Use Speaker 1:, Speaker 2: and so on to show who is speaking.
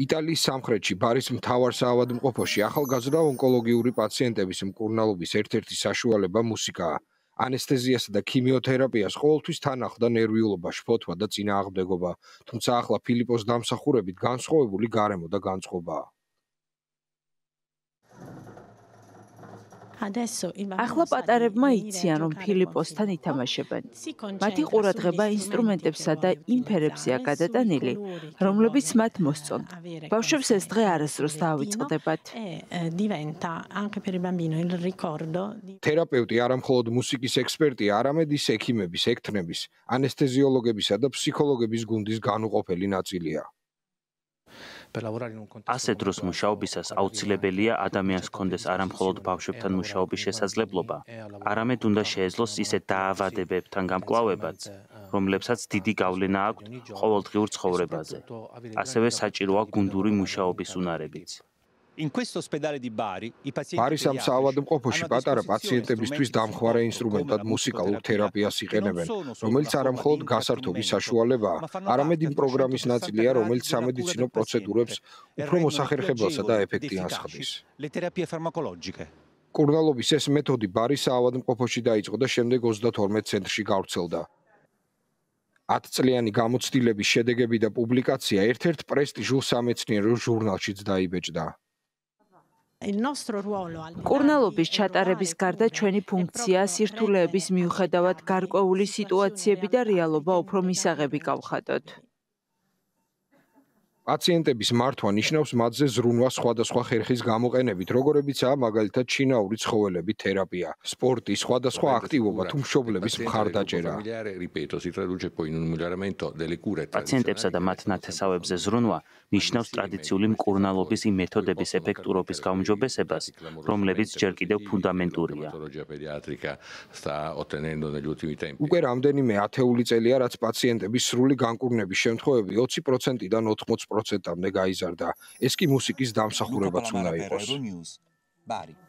Speaker 1: იტალიის სამხრეთში ბარის მთავარ საავადმყოფოში ახალგაზრდა ონკოლოგიური პაციენტების მკურნალობის ერთ-ერთი საშუალება მუსიკაა. ანესთეზიასა და ქიმიოთერაპიას ყოველთვის თან ახლდა ნერვიულობა, შფოთვა და წინააღმდეგობა, თუმცა ახლა ფილიპოს დამსახურებით განსხვავებული გარემო და განწყობაა.
Speaker 2: ახლა პატარებმა იციან რომ ფილიპოსთან ითამაშებენ მათი ყურადღება ინსტრუმენტებსა და იმფერებსია გადატანილი რომლებიც მათ მოსწონთ ბავშვებს ეს დღე არასდროს დაავიწყდებათ
Speaker 1: თერაპევტი არამხოლოდ მუსიკის ექსპერტია არამედ ის ექიმების ექთნების ანესთეზიოლოგებისა და ფსიქოლოგების გუნდის განუყოფელი ნაწილია
Speaker 3: ასე დროს მუშაობისას აუცილებელია ადამიანს კონდეს არამხოლოდ ბავშვებთან მუშაობის შესაძლებლობა, არამედ უნდა შეეძლოს ისე დაავადებებთან გამკლავებაც, რომლებსაც დიდი გავლენა აქვს ყოველდღიურ ცხოვრებაზე. ასევე საჭიროა გუნდური მუშაობის უნარებიც. In questo ospedale di Bari, i pazienti Paris am savadmqopoši patara pacientebistvis damkhvare instrumentad
Speaker 1: musikalur terapias iqeneben, romelis aramkhod gasartobis sashualeba, aramed im programis natsilia, romelis samedicino protsedurebs upro mosakherkhebalsa da efektivans khdis.
Speaker 3: Le terapie farmacologiche
Speaker 1: კურნალობის ეს მეთოდი ბარის ავადმყოფოში დაიწყო და შემდეგ 32 ცენტრში გავრცელდა. 10 წლიანი გამოცდილების შედეგები და პუბლიკაცია ერთ-ერთ პრესტიჟულ სამეცნიერო ჟურნალშიც დაიბეჭდა.
Speaker 2: კურნალობის ჩატარების გარდა ჩვენი ფუნქციაა სირთულეების მიუხედავად გარკვეული სიტუაციები და რეალობა უფრო მისაღები გავხატოთ.
Speaker 1: პაციენტების მართვა ნიშნავს მათზე ზრუნვა სხვადასხვა ხერხის გამოყენებით, როგორებიცაა მაგალითად ჩინაური ცხოველები თერაპია, სპორტი, სხვადასხვა აქტივობა თუ მშობლების მხარდაჭერა.
Speaker 3: პაციენტებსა და მათ ნათესავებზე ზრუნვა ნიშნავს ტრადიციული მკურნალობის იმ მეთოდების ეფექტურობის გამჯობესებას, რომლებიც ჯერ კიდევ ფუნდამენტურია.
Speaker 1: უკვე რამდენიმე ათეული წელია, რაც პაციენტების სრული განკურნების შემთხვევები 20%-დან 80 პროცენტამდე გაიზარდა. ეს კი მუსიკის დამსახურებაც უნდა იყოს.
Speaker 3: ბარი